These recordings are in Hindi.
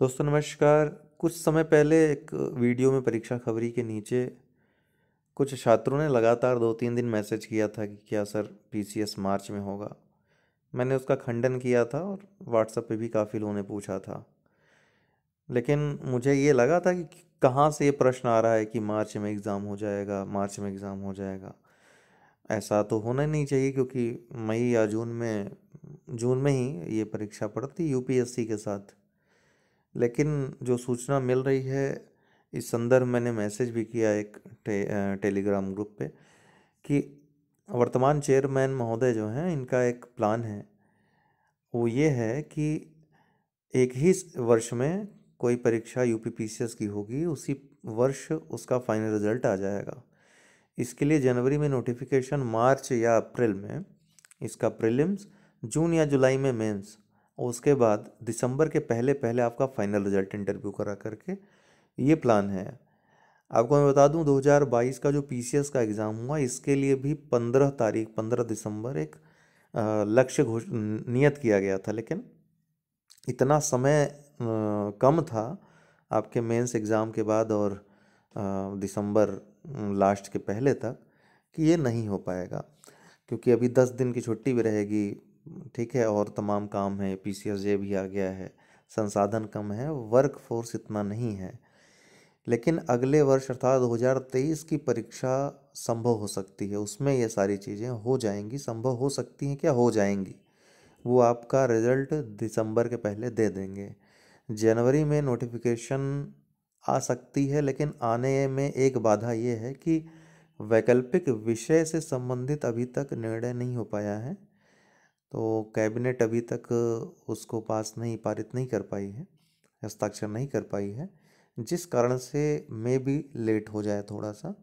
दोस्तों नमस्कार कुछ समय पहले एक वीडियो में परीक्षा खबरी के नीचे कुछ छात्रों ने लगातार दो तीन दिन मैसेज किया था कि क्या सर पीसीएस मार्च में होगा मैंने उसका खंडन किया था और व्हाट्सएप पे भी काफ़ी लोगों ने पूछा था लेकिन मुझे ये लगा था कि कहाँ से ये प्रश्न आ रहा है कि मार्च में एग्ज़ाम हो जाएगा मार्च में एग्ज़ाम हो जाएगा ऐसा तो होना नहीं चाहिए क्योंकि मई या जून में जून में ही ये परीक्षा पड़ती यूपीएससी के साथ लेकिन जो सूचना मिल रही है इस संदर्भ मैंने मैसेज भी किया एक टे, टेलीग्राम ग्रुप पे कि वर्तमान चेयरमैन महोदय जो हैं इनका एक प्लान है वो ये है कि एक ही वर्ष में कोई परीक्षा यू पी की होगी उसी वर्ष उसका फाइनल रिजल्ट आ जाएगा इसके लिए जनवरी में नोटिफिकेशन मार्च या अप्रैल में इसका प्रीलिम्स जून या जुलाई में मेंस और उसके बाद दिसंबर के पहले पहले आपका फाइनल रिजल्ट इंटरव्यू करा करके ये प्लान है आपको मैं बता दूं 2022 का जो पी का एग्ज़ाम हुआ इसके लिए भी 15 तारीख 15 दिसंबर एक लक्ष्य घोष नियत किया गया था लेकिन इतना समय कम था आपके मेंस एग्ज़ाम के बाद और दिसंबर लास्ट के पहले तक कि ये नहीं हो पाएगा क्योंकि अभी दस दिन की छुट्टी भी रहेगी ठीक है और तमाम काम है पी सी जे भी आ गया है संसाधन कम है वर्क फोर्स इतना नहीं है लेकिन अगले वर्ष अर्थात 2023 की परीक्षा संभव हो सकती है उसमें ये सारी चीज़ें हो जाएंगी संभव हो सकती हैं क्या हो जाएंगी वो आपका रिज़ल्ट दिसंबर के पहले दे देंगे जनवरी में नोटिफिकेशन आ सकती है लेकिन आने में एक बाधा ये है कि वैकल्पिक विषय से संबंधित अभी तक निर्णय नहीं हो पाया है तो कैबिनेट अभी तक उसको पास नहीं पारित नहीं कर पाई है हस्ताक्षर नहीं कर पाई है जिस कारण से मे भी लेट हो जाए थोड़ा सा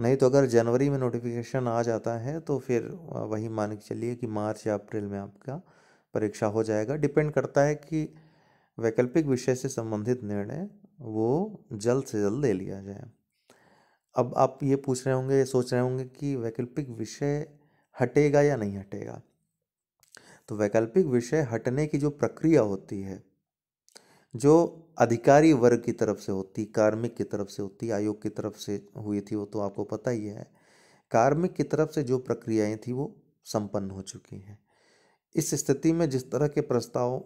नहीं तो अगर जनवरी में नोटिफिकेशन आ जाता है तो फिर वही मान के चलिए कि मार्च या अप्रैल में आपका परीक्षा हो जाएगा डिपेंड करता है कि वैकल्पिक विषय से संबंधित निर्णय वो जल्द से जल्द ले लिया जाए अब आप ये पूछ रहे होंगे सोच रहे होंगे कि वैकल्पिक विषय हटेगा या नहीं हटेगा तो वैकल्पिक विषय हटने की जो प्रक्रिया होती है जो अधिकारी वर्ग की तरफ से होती कार्मिक की तरफ से होती आयोग की तरफ से हुई थी वो तो आपको पता ही है कार्मिक की तरफ से जो प्रक्रियाएं थी वो संपन्न हो चुकी हैं इस स्थिति में जिस तरह के प्रस्ताव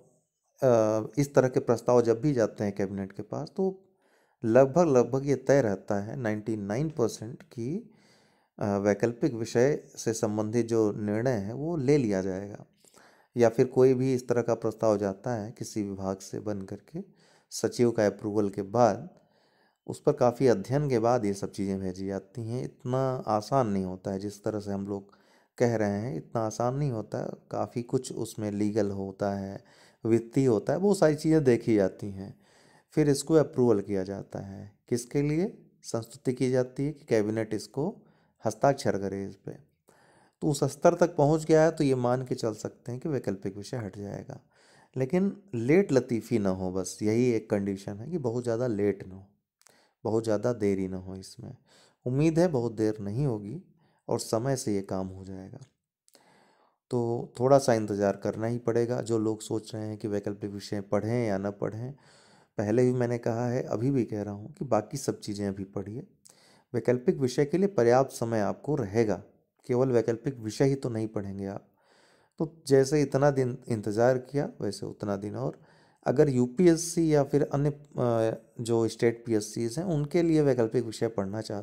इस तरह के प्रस्ताव जब भी जाते हैं कैबिनेट के पास तो लगभग लगभग ये तय रहता है नाइन्टी नाइन परसेंट की वैकल्पिक विषय से संबंधित जो निर्णय है वो ले लिया जाएगा या फिर कोई भी इस तरह का प्रस्ताव जाता है किसी विभाग से बन करके सचिव का अप्रूवल के बाद उस पर काफ़ी अध्ययन के बाद ये सब चीज़ें भेजी जाती हैं इतना आसान नहीं होता है जिस तरह से हम लोग कह रहे हैं इतना आसान नहीं होता है काफ़ी कुछ उसमें लीगल होता है वित्तीय होता है वो सारी चीज़ें देखी जाती हैं फिर इसको अप्रूवल किया जाता है किसके लिए संस्तुति की जाती है कि कैबिनेट इसको हस्ताक्षर करे इस पर तो उस स्तर तक पहुंच गया है तो ये मान के चल सकते हैं कि वैकल्पिक विषय हट जाएगा लेकिन लेट लतीफ़ी ना हो बस यही एक कंडीशन है कि बहुत ज़्यादा लेट ना हो बहुत ज़्यादा देरी ना हो इसमें उम्मीद है बहुत देर नहीं होगी और समय से ये काम हो जाएगा तो थोड़ा सा इंतज़ार करना ही पड़ेगा जो लोग सोच रहे हैं कि वैकल्पिक विषय पढ़ें या ना पढ़ें पहले भी मैंने कहा है अभी भी कह रहा हूँ कि बाकी सब चीज़ें अभी पढ़िए वैकल्पिक विषय के लिए पर्याप्त समय आपको रहेगा केवल वैकल्पिक विषय ही तो नहीं पढ़ेंगे आप तो जैसे इतना दिन इंतज़ार किया वैसे उतना दिन और अगर यूपीएससी या फिर अन्य जो स्टेट पीएससीज हैं उनके लिए वैकल्पिक विषय पढ़ना चाह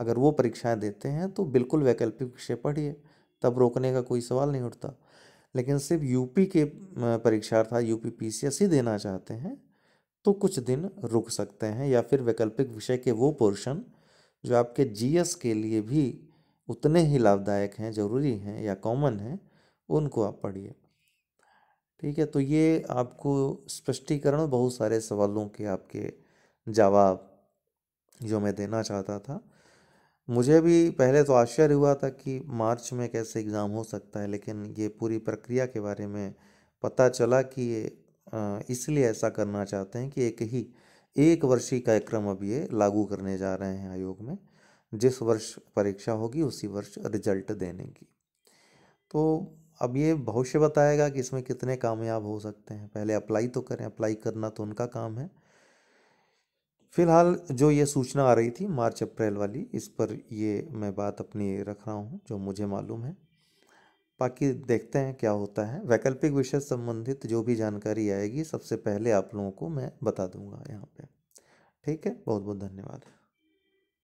अगर वो परीक्षाएं देते हैं तो बिल्कुल वैकल्पिक विषय पढ़िए तब रोकने का कोई सवाल नहीं उठता लेकिन सिर्फ यूपी के परीक्षार्थ यूपी पीसीएससी देना चाहते हैं तो कुछ दिन रुक सकते हैं या फिर वैकल्पिक विषय के वो पोर्शन जो आपके जीएस के लिए भी उतने ही लाभदायक हैं ज़रूरी हैं या कॉमन हैं उनको आप पढ़िए ठीक है तो ये आपको स्पष्टीकरण बहुत सारे सवालों के आपके जवाब जो मैं देना चाहता था मुझे भी पहले तो आश्चर्य हुआ था कि मार्च में कैसे एग्ज़ाम हो सकता है लेकिन ये पूरी प्रक्रिया के बारे में पता चला कि ये इसलिए ऐसा करना चाहते हैं कि एक ही एक वर्षीय कार्यक्रम अब ये लागू करने जा रहे हैं आयोग में जिस वर्ष परीक्षा होगी उसी वर्ष रिजल्ट देने की तो अब ये भविष्य बताएगा कि इसमें कितने कामयाब हो सकते हैं पहले अप्लाई तो करें अप्लाई करना तो उनका काम है फिलहाल जो ये सूचना आ रही थी मार्च अप्रैल वाली इस पर ये मैं बात अपनी रख रहा हूँ जो मुझे मालूम है बाकी देखते हैं क्या होता है वैकल्पिक विषय संबंधित जो भी जानकारी आएगी सबसे पहले आप लोगों को मैं बता दूंगा यहाँ पे ठीक है बहुत बहुत धन्यवाद